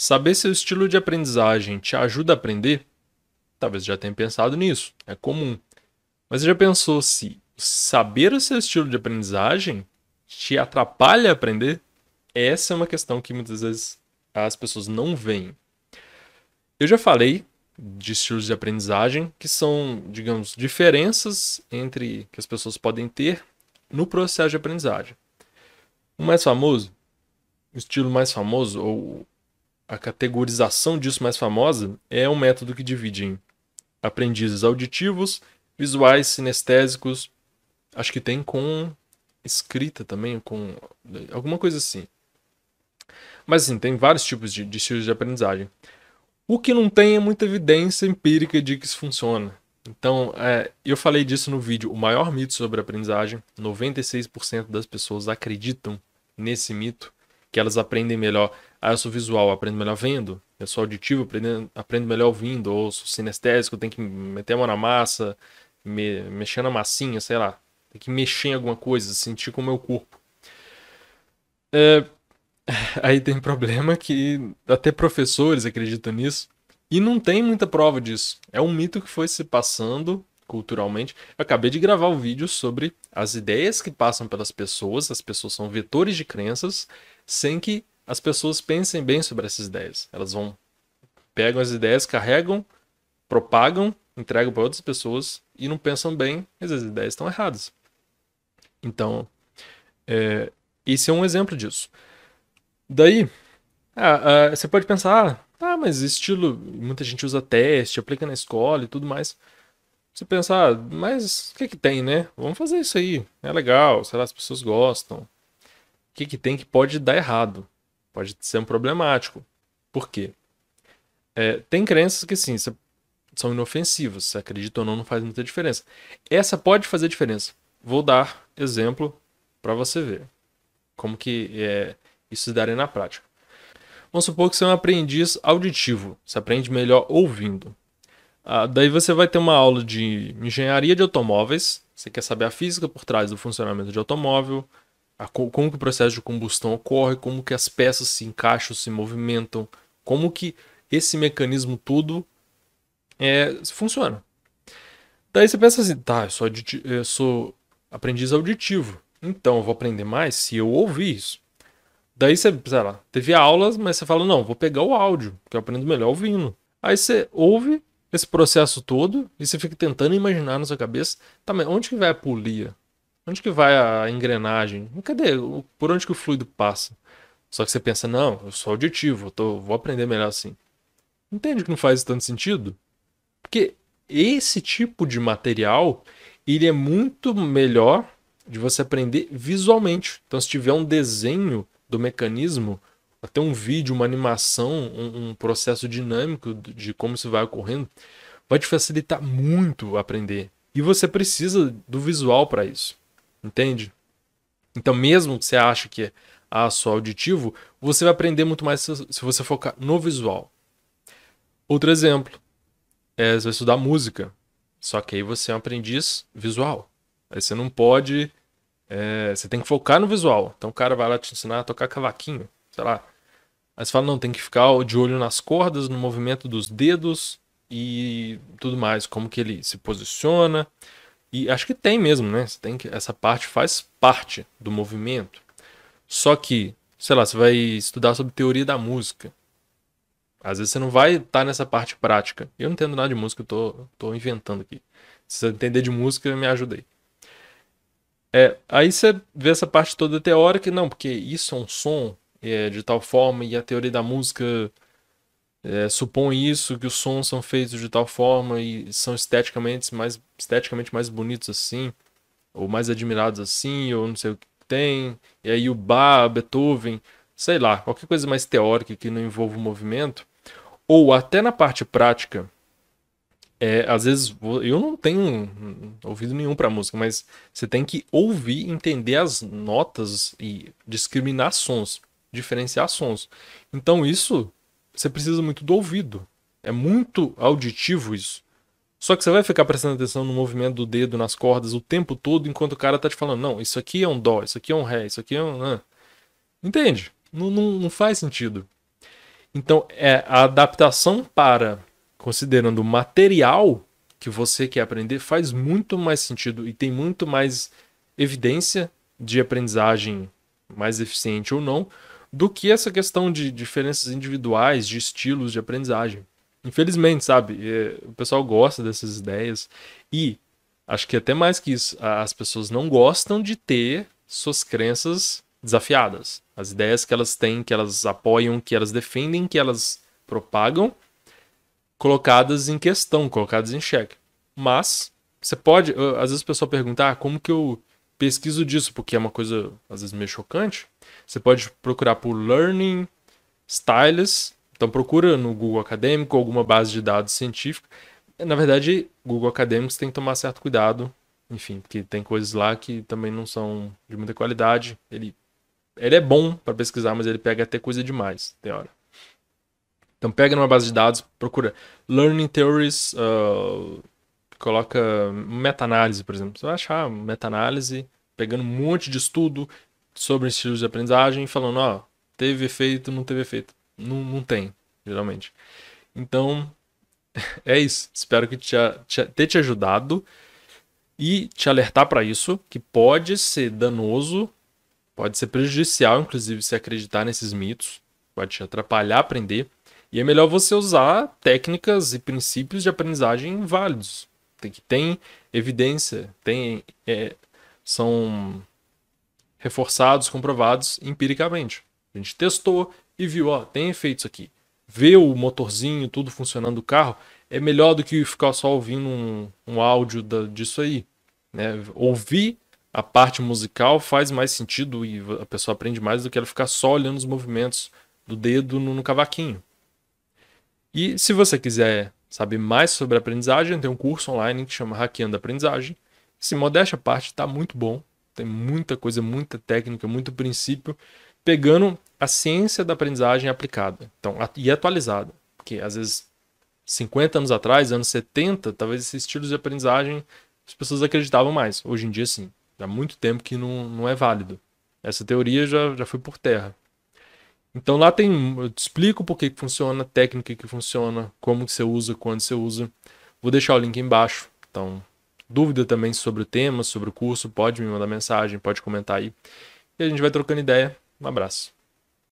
Saber seu estilo de aprendizagem te ajuda a aprender? Talvez já tenha pensado nisso, é comum. Mas já pensou se saber o seu estilo de aprendizagem te atrapalha a aprender? Essa é uma questão que muitas vezes as pessoas não veem. Eu já falei de estilos de aprendizagem que são, digamos, diferenças entre que as pessoas podem ter no processo de aprendizagem. O mais famoso, o estilo mais famoso ou a categorização disso mais famosa é um método que divide em aprendizes auditivos, visuais, sinestésicos, acho que tem com escrita também, com alguma coisa assim. Mas assim, tem vários tipos de, de estilos de aprendizagem. O que não tem é muita evidência empírica de que isso funciona. Então, é, eu falei disso no vídeo, o maior mito sobre aprendizagem, 96% das pessoas acreditam nesse mito, que elas aprendem melhor ah, eu sou visual, aprendo melhor vendo. Eu sou auditivo, aprendo, aprendo melhor ouvindo. Ou sou sinestésico, tenho que meter a mão na massa, me, mexer na massinha, sei lá. Tem que mexer em alguma coisa, sentir com o meu corpo. É, aí tem problema que até professores acreditam nisso. E não tem muita prova disso. É um mito que foi se passando culturalmente. Eu acabei de gravar um vídeo sobre as ideias que passam pelas pessoas, as pessoas são vetores de crenças, sem que as pessoas pensem bem sobre essas ideias. Elas vão pegam as ideias, carregam, propagam, entregam para outras pessoas e não pensam bem, Essas as ideias estão erradas. Então, é, esse é um exemplo disso. Daí, ah, ah, você pode pensar, ah, tá, mas estilo, muita gente usa teste, aplica na escola e tudo mais. Você pensar, ah, mas o que que tem, né? Vamos fazer isso aí, é legal, sei lá, as pessoas gostam. O que que tem que pode dar errado? Pode ser um problemático. Por quê? É, tem crenças que, sim, são inofensivas. Se acredita ou não, não faz muita diferença. Essa pode fazer diferença. Vou dar exemplo para você ver como que é, isso se daria na prática. Vamos supor que você é um aprendiz auditivo. Você aprende melhor ouvindo. Ah, daí você vai ter uma aula de engenharia de automóveis. Você quer saber a física por trás do funcionamento de automóvel, a, como que o processo de combustão ocorre, como que as peças se encaixam, se movimentam, como que esse mecanismo todo é, funciona. Daí você pensa assim, tá, eu sou, eu sou aprendiz auditivo, então eu vou aprender mais se eu ouvir isso. Daí você, sei lá, teve aulas, mas você fala, não, vou pegar o áudio, que eu aprendo melhor ouvindo. Aí você ouve esse processo todo e você fica tentando imaginar na sua cabeça, tá, mas onde que vai a polia? Onde que vai a engrenagem? Cadê? Por onde que o fluido passa? Só que você pensa, não, eu sou auditivo, eu tô, vou aprender melhor assim. Entende que não faz tanto sentido? Porque esse tipo de material, ele é muito melhor de você aprender visualmente. Então, se tiver um desenho do mecanismo, até um vídeo, uma animação, um, um processo dinâmico de como isso vai ocorrendo, vai te facilitar muito aprender. E você precisa do visual para isso. Entende? Então, mesmo que você ache que é só auditivo, você vai aprender muito mais se você focar no visual. Outro exemplo, é, você vai estudar música, só que aí você é um aprendiz visual. Aí você não pode, é, você tem que focar no visual. Então o cara vai lá te ensinar a tocar cavaquinho, sei lá. Aí você fala, não, tem que ficar de olho nas cordas, no movimento dos dedos e tudo mais, como que ele se posiciona, e acho que tem mesmo, né? Você tem que, essa parte faz parte do movimento. Só que, sei lá, você vai estudar sobre teoria da música. Às vezes você não vai estar tá nessa parte prática. Eu não entendo nada de música, eu tô, tô inventando aqui. Se você entender de música, me ajudei. aí. É, aí você vê essa parte toda teórica, não, porque isso é um som é, de tal forma e a teoria da música é, supõe isso, que os sons são feitos de tal forma e são esteticamente mais, esteticamente mais bonitos assim, ou mais admirados assim, ou não sei o que tem. E aí o Bach, Beethoven, sei lá, qualquer coisa mais teórica que não envolva o movimento, ou até na parte prática. É, às vezes eu não tenho ouvido nenhum para música, mas você tem que ouvir, entender as notas e discriminar sons, diferenciar sons. Então isso você precisa muito do ouvido. É muito auditivo isso. Só que você vai ficar prestando atenção no movimento do dedo, nas cordas, o tempo todo, enquanto o cara tá te falando, não, isso aqui é um dó, isso aqui é um ré, isso aqui é um. Ah. Entende? Não, não, não faz sentido. Então, é a adaptação para, considerando o material que você quer aprender, faz muito mais sentido e tem muito mais evidência de aprendizagem mais eficiente ou não, do que essa questão de diferenças individuais, de estilos de aprendizagem. Infelizmente, sabe? O pessoal gosta dessas ideias e acho que é até mais que isso, as pessoas não gostam de ter suas crenças desafiadas. As ideias que elas têm, que elas apoiam, que elas defendem, que elas propagam, colocadas em questão, colocadas em xeque. Mas você pode, às vezes o pessoal pergunta, ah, como que eu pesquiso disso, porque é uma coisa às vezes meio chocante. Você pode procurar por Learning styles. Então procura no Google Acadêmico alguma base de dados científica. Na verdade, Google Acadêmico você tem que tomar certo cuidado. Enfim, porque tem coisas lá que também não são de muita qualidade. Ele, ele é bom para pesquisar, mas ele pega até coisa demais, tem hora. Então pega numa base de dados, procura Learning Theories, uh, coloca meta-análise, por exemplo. Você vai achar meta-análise pegando um monte de estudo sobre estilos de aprendizagem e falando, ó, oh, teve efeito, não teve efeito. Não, não tem, geralmente. Então, é isso. Espero que te, te, ter te ajudado e te alertar para isso, que pode ser danoso, pode ser prejudicial, inclusive, se acreditar nesses mitos, pode te atrapalhar a aprender. E é melhor você usar técnicas e princípios de aprendizagem válidos, que tem evidência, tem, é, são reforçados, comprovados empiricamente. A gente testou e viu, ó, tem efeitos aqui. Ver o motorzinho, tudo funcionando do carro, é melhor do que ficar só ouvindo um, um áudio da, disso aí. Né? Ouvir a parte musical faz mais sentido e a pessoa aprende mais do que ela ficar só olhando os movimentos do dedo no, no cavaquinho. E se você quiser saber mais sobre aprendizagem, tem um curso online que chama Hackeando Aprendizagem. Se modéstia parte, está muito bom. Tem muita coisa, muita técnica, muito princípio, pegando a ciência da aprendizagem aplicada então, e atualizada. Porque às vezes, 50 anos atrás, anos 70, talvez esses estilos de aprendizagem as pessoas acreditavam mais. Hoje em dia, sim. Há muito tempo que não, não é válido. Essa teoria já, já foi por terra. Então lá tem, eu te explico por que funciona, técnica que funciona, como que você usa, quando você usa. Vou deixar o link embaixo. Então, dúvida também sobre o tema, sobre o curso, pode me mandar mensagem, pode comentar aí. E a gente vai trocando ideia. Um abraço.